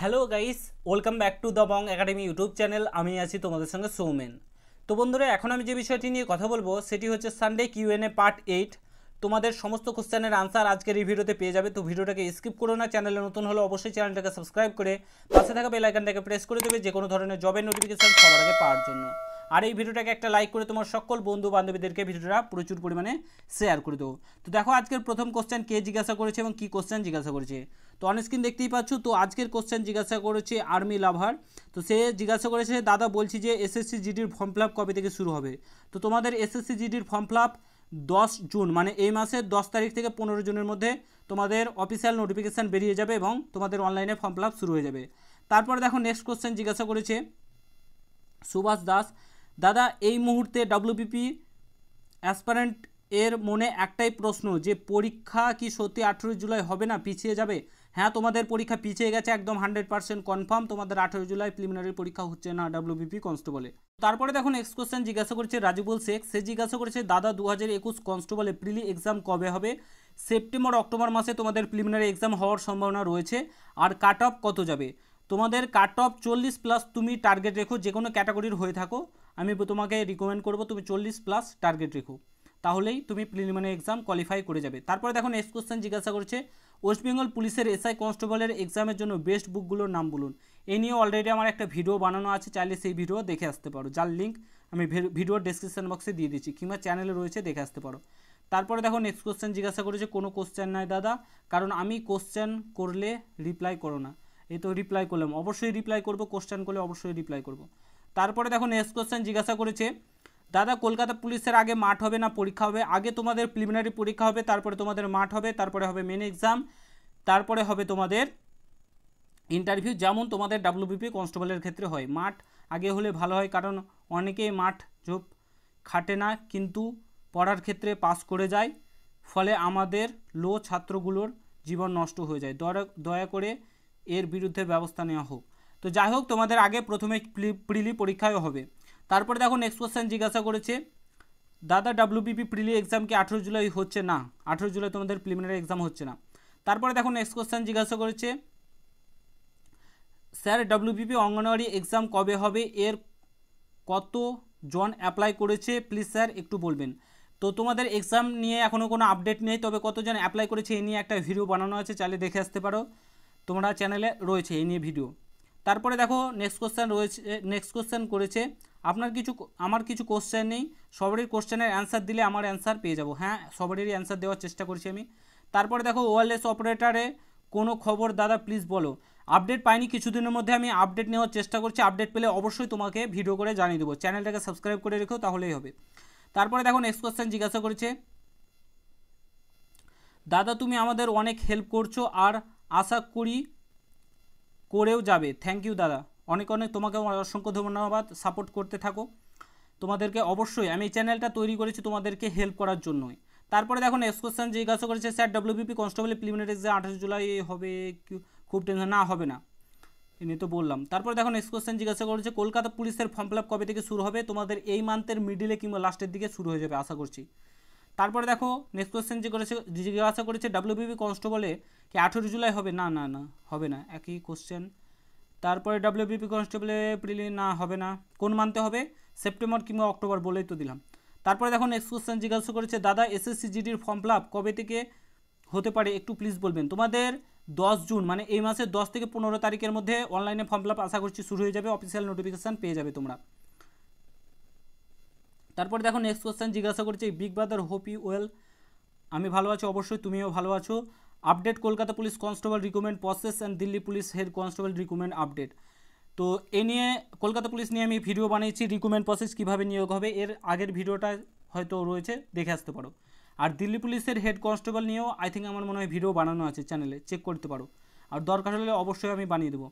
hello guys welcome back to the Bong academy YouTube channel আমি আছি তোমাদের সঙ্গে সৌমেন তো বন্ধুরা এখন আমি যে বিষয়টি নিয়ে কথা বলবো সেটি হচ্ছে সানডে কিউএনএ পার্ট এইট তোমাদের সমস্ত কোশ্চেনের আনসার আজকের এই ভিডিওতে পেয়ে যাবে তো ভিডিওটাকে স্কিপ করো না চ্যানেলে নতুন হলে অবশ্যই চ্যানেলটাকে সাবস্ক্রাইব করে পাশে থাকা বেলাইকানটাকে প্রেস করে দেবে যে কোনো ধরনের জবের নোটিফিকেশান সবার আগে পাওয়ার জন্য আর এই ভিডিওটাকে একটা লাইক করে তোমার সকল বন্ধু বান্ধবীদেরকে ভিডিওটা প্রচুর পরিমাণে শেয়ার করে দেবো তো দেখো আজকের প্রথম কোশ্চেন কে জিজ্ঞাসা করেছে এবং কী কোশ্চেন জিজ্ঞাসা করেছে তো অন স্ক্রিন দেখতেই পাচ্ছ তো আজকের কোশ্চেন জিজ্ঞাসা করেছে আর্মি লাভার তো সে জিজ্ঞাসা করেছে দাদা বলছি যে এসএসসি জিডির ফর্ম ফিল কবে থেকে শুরু হবে তো তোমাদের এসএসসি জিডির ফর্ম ফিল দশ জুন মানে এই মাসের দশ তারিখ থেকে পনেরো জুনের মধ্যে তোমাদের অফিসিয়াল নোটিফিকেশান বেরিয়ে যাবে এবং তোমাদের অনলাইনে ফর্ম ফিল শুরু হয়ে যাবে তারপরে দেখো নেক্সট কোশ্চেন জিজ্ঞাসা করেছে সুভাষ দাস দাদা এই মুহূর্তে ডাব্লিউপিপি অ্যাসপারেন্ট এর মনে একটাই প্রশ্ন যে পরীক্ষা কি সত্যি আঠেরোই জুলাই হবে না পিছিয়ে যাবে হ্যাঁ তোমাদের পরীক্ষা পিছিয়ে গেছে একদম হান্ড্রেড পার্সেন্ট কনফার্ম তোমাদের আঠেরো জুলাই প্রিলিমিনারি পরীক্ষা হচ্ছে না ডাব্লিউবিপি কনস্টেবলে তারপরে দেখুন নেক্সট কোশ্চেন জিজ্ঞাসা করছে রাজিবুল শেখ সে জিজ্ঞাসা করেছে দাদা দু হাজার একুশ কনস্টেবলে প্রিলি এক্সাম কবে হবে সেপ্টেম্বর অক্টোবর মাসে তোমাদের প্রিলিমিনারি এক্সাম হওয়ার সম্ভাবনা রয়েছে আর কাট অফ কত যাবে তোমাদের কাট অফ চল্লিশ প্লাস তুমি টার্গেট রেখো যে কোনো ক্যাটাগরির হয়ে থাকো আমি তোমাকে রিকমেন্ড করবো তুমি চল্লিশ প্লাস টার্গেট রেখো তাহলেই তুমি প্রিলিমিনারি এক্সাম কোয়ালিফাই করে যাবে তারপরে দেখো নেক্সট কোশ্চেন জিজ্ঞাসা করছে ওয়েস্টবেঙ্গল পুলিশের এসআই কনস্টেবলের এক্সামের জন্য বেস্ট বুকগুলোর নাম বলুন এ নিয়ে অলরেডি আমার একটা ভিডিও বানানো আছে চাইলে সেই ভিডিও দেখে আসতে পারো যার লিঙ্ক আমি ভিডিওর ডেসক্রিপশন বক্সে দিয়ে দিচ্ছি কিংবা চ্যানেলে রয়েছে দেখে আসতে পারো তারপরে দেখো নেক্সট কোশ্চেন জিজ্ঞাসা করেছে কোনো কোশ্চেন নাই দাদা কারণ আমি কোশ্চেন করলে রিপ্লাই করো না এই তো রিপ্লাই করলাম অবশ্যই রিপ্লাই করব কোশ্চেন করলে অবশ্যই রিপ্লাই করব তারপরে দেখো নেক্সট কোশ্চেন জিজ্ঞাসা করেছে দাদা কলকাতা পুলিশের আগে মাঠ হবে না পরীক্ষা হবে আগে তোমাদের প্রিলিমিনারি পরীক্ষা হবে তারপরে তোমাদের মাঠ হবে তারপরে হবে মেন এক্সাম তারপরে হবে তোমাদের ইন্টারভিউ যেমন তোমাদের ডাব্লিউবিপি কনস্টেবলের ক্ষেত্রে হয় মাঠ আগে হলে ভালো হয় কারণ অনেকেই মাঠ ঝোপ খাটে না কিন্তু পড়ার ক্ষেত্রে পাস করে যায় ফলে আমাদের লো ছাত্রগুলোর জীবন নষ্ট হয়ে যায় দয়া করে এর বিরুদ্ধে ব্যবস্থা নেওয়া হোক তো যাই হোক তোমাদের আগে প্রথমে প্রিলি পরীক্ষায় হবে তারপরে দেখো নেক্সট কোশ্চেন জিজ্ঞাসা করেছে দাদা বিপি প্রিলি এক্সাম কি আঠেরো জুলাই হচ্ছে না আঠেরো জুলাই তোমাদের প্রিলিমিনারি এক্সাম হচ্ছে না তারপরে দেখো নেক্সট কোশ্চেন জিজ্ঞাসা করেছে স্যার বিপি অঙ্গনওয়াড়ি এক্সাম কবে হবে এর কত জন অ্যাপ্লাই করেছে প্লিজ স্যার একটু বলবেন তো তোমাদের এক্সাম নিয়ে এখনও কোনো আপডেট নেই তবে কতজন অ্যাপ্লাই করেছে এই নিয়ে একটা ভিডিও বানানো আছে চাইলে দেখে আসতে পারো তোমরা চ্যানেলে রয়েছে এই নিয়ে ভিডিও তারপরে দেখো নেক্সট কোশ্চেন রয়েছে নেক্সট কোশ্চেন করেছে আপনার কিছু আমার কিছু কোশ্চেন নেই সবারই কোশ্চেনের অ্যান্সার দিলে আমার অ্যান্সার পেয়ে যাব হ্যাঁ সবারই অ্যান্সার দেওয়ার চেষ্টা করছি আমি তারপরে দেখো ওয়ারলেস অপারেটারে কোনো খবর দাদা প্লিজ বলো আপডেট পাইনি কিছুদিনের মধ্যে আমি আপডেট নেওয়ার চেষ্টা করছি আপডেট পেলে অবশ্যই তোমাকে ভিডিও করে জানিয়ে দেবো চ্যানেলটাকে সাবস্ক্রাইব করে রেখো তাহলেই হবে তারপরে দেখো নেক্সট কোশ্চেন জিজ্ঞাসা করেছে দাদা তুমি আমাদের অনেক হেল্প করছো আর আশা করি করেও যাবে থ্যাংক ইউ দাদা অনেক অনেক তোমাকে আমার অসংখ্য ধন্যবাদ সাপোর্ট করতে থাকো তোমাদেরকে অবশ্যই আমি এই চ্যানেলটা তৈরি করেছি তোমাদেরকে হেল্প করার জন্যই তারপরে দেখো নেক্সট কোশ্চেন জিজ্ঞাসা করেছে sir WBP constable preliminary exam আঠাশে জুলাই হবে খুব টেনশন না হবে না নিয়ে তো বললাম তারপর দেখো নেক্সট কোশ্চেন জিজ্ঞাসা করেছে কলকাতা পুলিশের ফর্ম ফিল কবে থেকে শুরু হবে তোমাদের এই মান্থের মিডিলে কিংবা লাস্টের দিকে শুরু হয়ে যাবে আশা করছি তারপরে দেখো নেক্সট কোশ্চেন যে করেছে জিজ্ঞাসা করেছে ডাব্লিউবিপি কনস্টেবলে কি আঠেরো জুলাই হবে না না না হবে না একই কোশ্চেন তারপরে ডাব্লিউবিপি কনস্টেবলে প্রিলি না হবে না কোন মানতে হবে সেপ্টেম্বর কিংবা অক্টোবর বলেই তো দিলাম তারপরে দেখুন নেক্সট কোশ্চেন জিজ্ঞাসা করেছে দাদা এসএসসি জিডির ফর্ম ফিল কবে থেকে হতে পারে একটু প্লিজ বলবেন তোমাদের দশ জুন মানে এই মাসের দশ থেকে পনেরো তারিখের মধ্যে অনলাইনে ফর্ম ফিল আশা করছি শুরু হয়ে যাবে অফিসিয়াল নোটিফিকেশান পেয়ে যাবে তোমরা তারপরে দেখুন নেক্সট কোশ্চেন জিজ্ঞাসা করছে big brother hope you well আমি ভালো আছি অবশ্যই তুমিও ভালো আছো update Kolkata police constable recruitment process and Delhi police head constable recruitment update তো এ নিয়ে কলকাতা পুলিশ নিয়ে আমি ভিডিও বানিয়েছি রিক্রুটমেন্ট প্রসেস কীভাবে নিয়োগ হবে এর আগের ভিডিওটা হয়তো রয়েছে দেখে আসতে পারো আর দিল্লি পুলিশের হেড কনস্টেবল নিয়েও আই থিঙ্ক আমার মনে হয় ভিডিও বানানো আছে চ্যানেলে চেক করতে পারো আর দরকার হলে অবশ্যই আমি বানিয়ে দেবো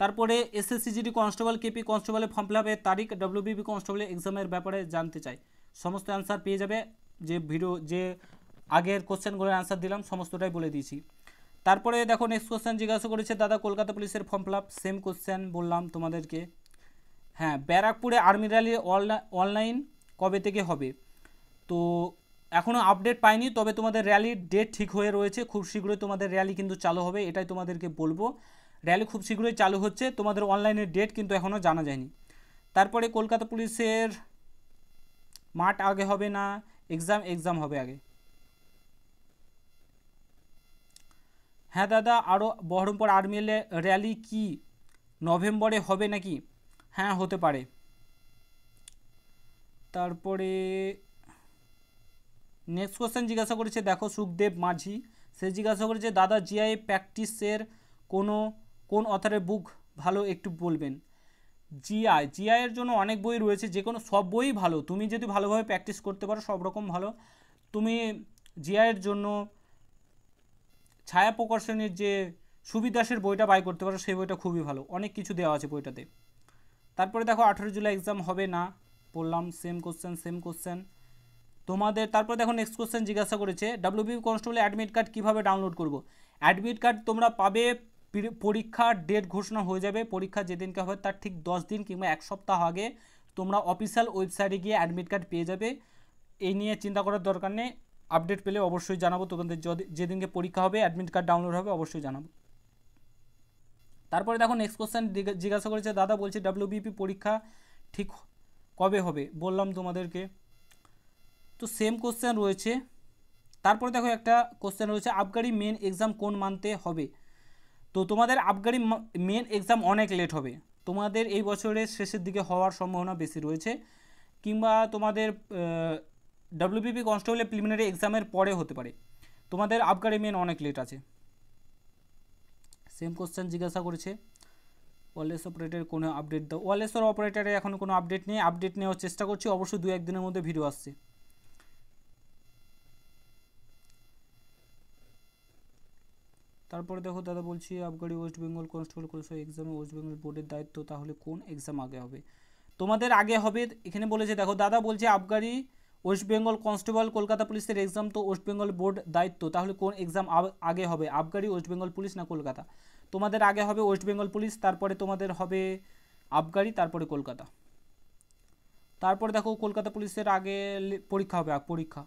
তারপরে এসএসসিজিডি কনস্টেবল কেপি কনস্টেবলের ফর্ম ফিল আপের তারিখ ডব্লিউবিপি কনস্টেবলের এক্সামের ব্যাপারে জানতে চাই সমস্ত অ্যান্সার পেয়ে যাবে যে ভিডিও যে আগের কোশ্চেনগুলোর অ্যান্সার দিলাম সমস্তটাই বলে দিয়েছি তারপরে দেখো নেক্সট কোশ্চেন জিজ্ঞাসা করেছে দাদা কলকাতা পুলিশের form fill up same question বললাম তোমাদেরকে হ্যাঁ ব্যারাকপুরে আর্মি র্যালি অনলাইন কবে থেকে হবে তো এখনও আপডেট পাইনি তবে তোমাদের র্যালির ডেট ঠিক হয়ে রয়েছে খুব শীঘ্রই তোমাদের র্যালি কিন্তু চালু হবে এটাই তোমাদেরকে বলবো র্যালি খুব শীঘ্রই চালু হচ্ছে তোমাদের অনলাইনের ডেট কিন্তু এখনও জানা যায়নি তারপরে কলকাতা পুলিশের মাঠ আগে হবে না এক্সাম এক্সাম হবে আগে হ্যাঁ দাদা আরও বহরমপুর আর্মি র্যালি কি নভেম্বরে হবে নাকি হ্যাঁ হতে পারে তারপরে নেক্সট কোশ্চেন জিজ্ঞাসা করেছে দেখো সুখদেব মাঝি সে জিজ্ঞাসা করেছে দাদা জিআই প্র্যাকটিসের কোনো কোন অথারের বুক ভালো একটু বলবেন জিআই জিআইয়ের জন্য অনেক বই রয়েছে যে কোনো সব বই ভালো তুমি যদি ভালোভাবে প্র্যাকটিস করতে পারো সব রকম ভালো তুমি জিআইয়ের জন্য ছায়া প্রকর্ষণের যে সুবিদাসের বইটা বাই করতে পারো সেই বইটা খুবই ভালো অনেক কিছু দেওয়া আছে বইটাতে তারপরে দেখো আঠেরো জুলাই এক্সাম হবে না পড়লাম সেম কোশ্চেন সেম কোশ্চেন তোমাদের তারপর দেখো নেক্সট কোশ্চেন জিজ্ঞাসা করেছে বি কনস্টেবলে অ্যাডমিট কার্ড কীভাবে ডাউনলোড করব অ্যাডমিট কার্ড তোমরা পাবে পরীক্ষার ডেট ঘোষণা হয়ে যাবে পরীক্ষা যেদিনকে হবে তার ঠিক দশ দিন কিংবা এক সপ্তাহ আগে তোমরা অফিসিয়াল ওয়েবসাইটে গিয়ে অ্যাডমিট কার্ড পেয়ে যাবে এই নিয়ে চিন্তা করার দরকার নেই আপডেট পেলে অবশ্যই জানাবো তোমাদের যেদিনকে পরীক্ষা হবে অ্যাডমিট কার্ড ডাউনলোড হবে অবশ্যই জানাবো তারপরে দেখো নেক্সট কোশ্চেন জিজ্ঞাসা করেছে দাদা বলছে ডাব্লিউবিপি পরীক্ষা ঠিক কবে হবে বললাম তোমাদেরকে তো সেম কোশ্চেন রয়েছে তারপরে দেখো একটা কোশ্চেন রয়েছে আবগারি মেন এক্সাম কোন মানতে হবে তো তোমাদের আবগারি মেন এক্সাম অনেক লেট হবে তোমাদের এই বছরের শেষের দিকে হওয়ার সম্ভাবনা বেশি রয়েছে কিংবা তোমাদের ডাব্লিউবিপি কনস্টেবলের প্রিলিমিনারি এক্সামের পরে হতে পারে তোমাদের আবগারি মেন অনেক লেট আছে সেম কোশ্চেন জিজ্ঞাসা করেছে ওয়ালেস অপারেটার কোনো আপডেট দাও ওয়ালেসর অপারেটারে এখন কোনো আপডেট নেই আপডেট নেওয়ার চেষ্টা করছি অবশ্যই দু একদিনের মধ্যে ভিডিও আসছে তারপরে দেখো দাদা বলছি আবগারি ওয়েস্ট বেঙ্গল কনস্টেবল কলেজ এক্সামে ওয়েস্ট বেঙ্গল বোর্ডের দায়িত্ব তাহলে কোন এক্সাম আগে হবে তোমাদের আগে হবে এখানে বলেছে দেখো দাদা বলছে আবগারি ওয়েস্ট বেঙ্গল কনস্টেবল কলকাতা পুলিশের এক্সাম তো ওয়েস্ট বেঙ্গল বোর্ড দায়িত্ব তাহলে কোন এক্সাম আগে হবে আবগারি ওয়েস্ট বেঙ্গল পুলিশ না কলকাতা তোমাদের আগে হবে ওয়েস্ট বেঙ্গল পুলিশ তারপরে তোমাদের হবে আবগারি তারপরে কলকাতা তারপরে দেখো কলকাতা পুলিশের আগে পরীক্ষা হবে পরীক্ষা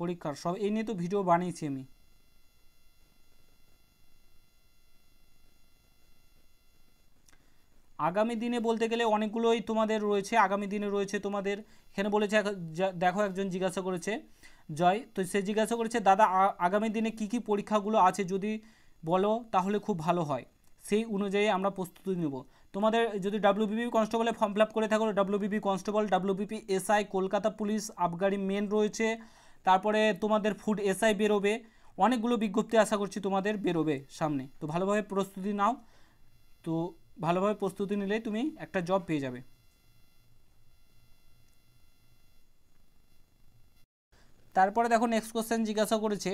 পরীক্ষার সব এই নিয়ে তো ভিডিও বানিয়েছি আমি আগামী দিনে বলতে গেলে অনেকগুলোই তোমাদের রয়েছে আগামী দিনে রয়েছে তোমাদের এখানে বলেছে দেখো একজন জিজ্ঞাসা করেছে জয় তো সে জিজ্ঞাসা করেছে দাদা আগামী দিনে কি কি পরীক্ষাগুলো আছে যদি বলো তাহলে খুব ভালো হয় সেই অনুযায়ী আমরা প্রস্তুতি নেব তোমাদের যদি ডাব্লিউবিপি কনস্টেবলে ফর্ম ফিল করে থাকো WBP constable WBP SI Kolkata police আবগারি মেন রয়েছে তারপরে তোমাদের ফুড এসআই বেরোবে অনেকগুলো বিজ্ঞপ্তি আশা করছি তোমাদের বেরোবে সামনে তো ভালোভাবে প্রস্তুতি নাও তো ভালোভাবে প্রস্তুতি নিলে তুমি একটা জব পেয়ে যাবে তারপরে দেখো নেক্সট কোশ্চেন জিজ্ঞাসা করেছে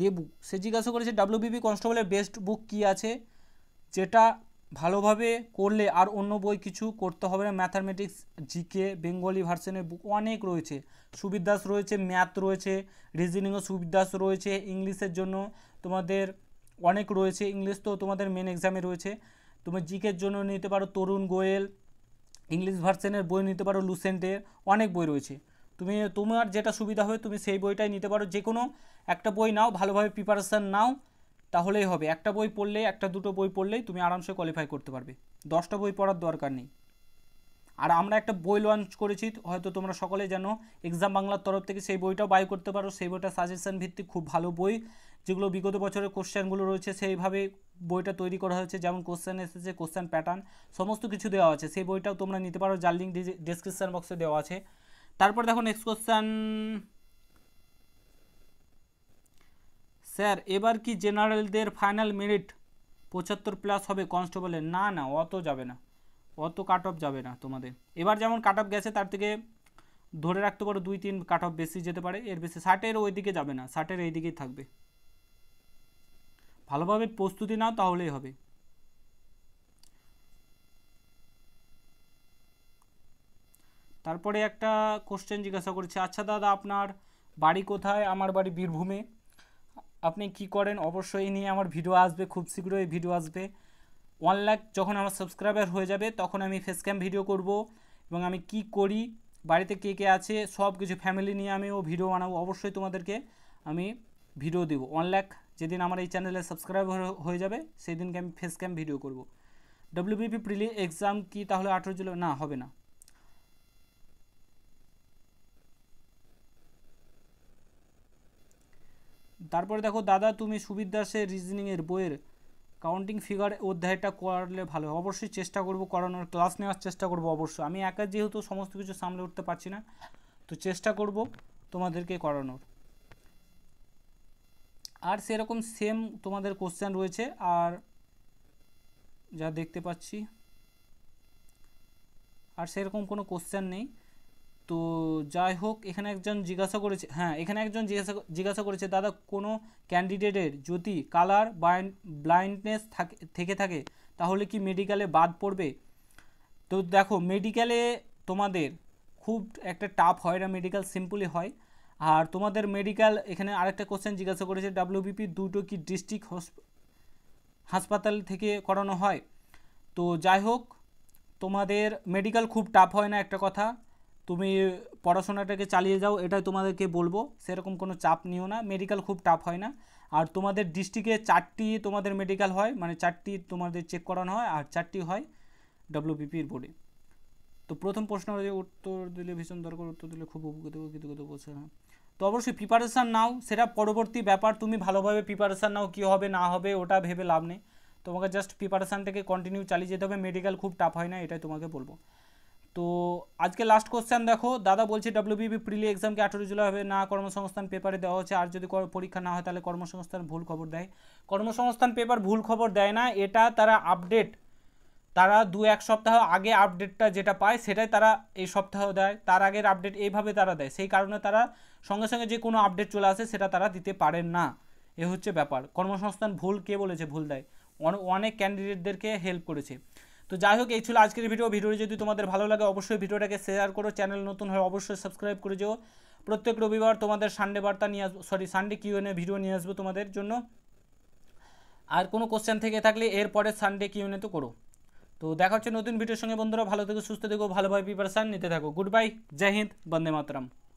দেবু সে জিজ্ঞাসা করেছে ডাব্লিউবিপি কনস্টেবলের বেস্ট বুক কি আছে যেটা ভালোভাবে করলে আর অন্য বই কিছু করতে হবে না ম্যাথামেটিক্স জিকে বেঙ্গলি ভার্সনের বুক অনেক রয়েছে সুবির রয়েছে ম্যাথ রয়েছে রিজনিংও সুবিদাস রয়েছে ইংলিশের জন্য তোমাদের অনেক রয়েছে ইংলিশ তো তোমাদের মেন এক্সামে রয়েছে তুমি জিকের জন্য নিতে পারো তরুণ গোয়েল ইংলিশ ভার্সনের বই নিতে পারো লুসেন্টের অনেক বই রয়েছে তুমি তোমার যেটা সুবিধা হবে তুমি সেই বইটাই নিতে পারো যে কোনো একটা বই নাও ভালোভাবে প্রিপারেশান নাও তাহলেই হবে একটা বই পড়লে একটা দুটো বই পড়লেই তুমি আরামসে কোয়ালিফাই করতে পারবে দশটা বই পড়ার দরকার নেই আর আমরা একটা বই লঞ্চ করেছি হয়তো তোমরা সকলে জানো এক্সাম বাংলার তরফ থেকে সেই বইটাও বাই করতে পারো সেই বইটা সাজেশন ভিত্তিক খুব ভালো বই যেগুলো বিগত বছরের কোশ্চেনগুলো রয়েছে সেইভাবে বইটা তৈরি করা হয়েছে যেমন কোশ্চেন এসেছে কোশ্চেন প্যাটার্ন সমস্ত কিছু দেওয়া আছে সেই বইটাও তোমরা নিতে পারো যার লিঙ্ক ডিসক্রিপশান বক্সে দেওয়া আছে তারপর দেখো নেক্সট কোশ্চেন স্যার এবার কি জেনারেলদের ফাইনাল মেরিট পঁচাত্তর প্লাস হবে কনস্টেবলের না না অত যাবে না অত কাট অফ যাবে না তোমাদের এবার যেমন কাট অফ গেছে তার থেকে ধরে রাখতে পারো দুই তিন কাট অফ বেশি যেতে পারে এর বেশি ষাটের ওই দিকে যাবে না ষাটের এই দিকেই থাকবে ভালোভাবে প্রস্তুতি নাও তাহলেই হবে তারপরে একটা কোশ্চেন জিজ্ঞাসা করছে আচ্ছা দাদা আপনার বাড়ি কোথায় আমার বাড়ি বীরভূমে আপনি কি করেন অবশ্যই নিয়ে আমার ভিডিও আসবে খুব শীঘ্রই ভিডিও আসবে ওয়ান লাখ যখন আমার সাবস্ক্রাইবার হয়ে যাবে তখন আমি ফেস ক্যাম ভিডিও করব এবং আমি কি করি বাড়িতে কে কে আছে সব কিছু ফ্যামিলি নিয়ে আমিও ভিডিও বানাবো অবশ্যই তোমাদেরকে আমি ভিডিও দেবো ওয়ান লাখ যেদিন আমার এই চ্যানেলে সাবস্ক্রাইবার হয়ে যাবে সেই দিনকে আমি ফেস ক্যাম ভিডিও করব ডব্লিউবিপি প্রিলি এক্সাম কি তাহলে আঠেরো জুলাই না হবে না তারপরে দেখো দাদা তুমি সুবিদ দাসের রিজনিংয়ের বইয়ের কাউন্টিং ফিগার অধ্যায়টা করলে ভালো অবশ্যই চেষ্টা করব করানোর ক্লাস নেওয়ার চেষ্টা করব অবশ্যই আমি একা যেহেতু সমস্ত কিছু সামলে উঠতে পারছি না তো চেষ্টা করব তোমাদেরকে করানোর আর সেরকম সেম তোমাদের কোশ্চেন রয়েছে আর যা দেখতে পাচ্ছি আর সেরকম কোনো কোশ্চেন নেই তো যাই হোক এখানে একজন জিজ্ঞাসা করেছে হ্যাঁ এখানে একজন জিজ্ঞাসা জিজ্ঞাসা করেছে দাদা কোনো ক্যান্ডিডেটের যদি কালার ব্লাইন্ডনেস থাকে থেকে থাকে তাহলে কি মেডিকেলে বাদ পড়বে তো দেখো মেডিকেলে তোমাদের খুব একটা টাফ হয় না মেডিকেল সিম্পলি হয় আর তোমাদের মেডিকেল এখানে আরেকটা কোশ্চেন জিজ্ঞাসা করেছে ডাব্লিউবিপি দুটো কি ডিস্ট্রিক্ট হাসপাতাল থেকে করানো হয় তো যাই হোক তোমাদের মেডিকেল খুব টাফ হয় না একটা কথা তুমি পড়াশোনাটাকে চালিয়ে যাও এটাই তোমাদেরকে বলবো সেরকম কোনো চাপ নিও না মেডিকেল খুব টাফ হয় না আর তোমাদের ডিস্ট্রিক্টে চারটি তোমাদের মেডিকেল হয় মানে চারটি তোমাদের চেক করানো হয় আর চারটি হয় ডব্লিউপিপির বোর্ডে তো প্রথম প্রশ্ন যে উত্তর দিলে ভীষণ দরকার উত্তর দিলে খুব উপকৃত কৃতজ্ঞতা বলছে না তো অবশ্যই প্রিপারেশান নাও সেটা পরবর্তী ব্যাপার তুমি ভালোভাবে প্রিপারেশান নাও কী হবে না হবে ওটা ভেবে লাভ নেই তোমাকে জাস্ট প্রিপারেশানটাকে কন্টিনিউ চালিয়ে যেতে হবে মেডিকেল খুব টাফ হয় না এটাই তোমাকে বলবো তো আজকে লাস্ট কোশ্চেন দেখো দাদা বলছে ডব্লিউবিবি প্রিলি এক্সামকে আঠেরো জুলাই হবে না কর্মসংস্থান পেপারে দেওয়া হচ্ছে আর যদি পরীক্ষা না হয় তাহলে কর্মসংস্থান ভুল খবর দেয় কর্মসংস্থান পেপার ভুল খবর দেয় না এটা তারা আপডেট তারা দু এক সপ্তাহ আগে আপডেটটা যেটা পায় সেটাই তারা এই সপ্তাহ দেয় তার আগের আপডেট এইভাবে তারা দেয় সেই কারণে তারা সঙ্গে সঙ্গে যে কোনো আপডেট চলে আসে সেটা তারা দিতে পারেন না এ হচ্ছে ব্যাপার কর্মসংস্থান ভুল কে বলেছে ভুল দেয় অনেক ক্যান্ডিডেটদেরকে হেল্প করেছে তো যাই হোক এই ছিল আজকের ভিডিও ভিডিও যদি তোমাদের ভালো লাগে অবশ্যই ভিডিওটাকে শেয়ার করো চ্যানেল নতুন হয় অবশ্যই সাবস্ক্রাইব করে যেও প্রত্যেক রবিবার তোমাদের সানডে বার্তা নিয়ে আসবো সরি সানডে কিউএনএ ভিডিও নিয়ে আসবো তোমাদের জন্য আর কোনো কোশ্চেন থেকে থাকলে এরপরে সানডে কিউএনএ তো করো তো দেখা হচ্ছে নতুন ভিডিওর সঙ্গে বন্ধুরা ভালো থেকো সুস্থ থেকো ভালোভাবে প্রিপারেশান নিতে থাকো গুড বাই জয় হিন্দ বন্দে মাতরম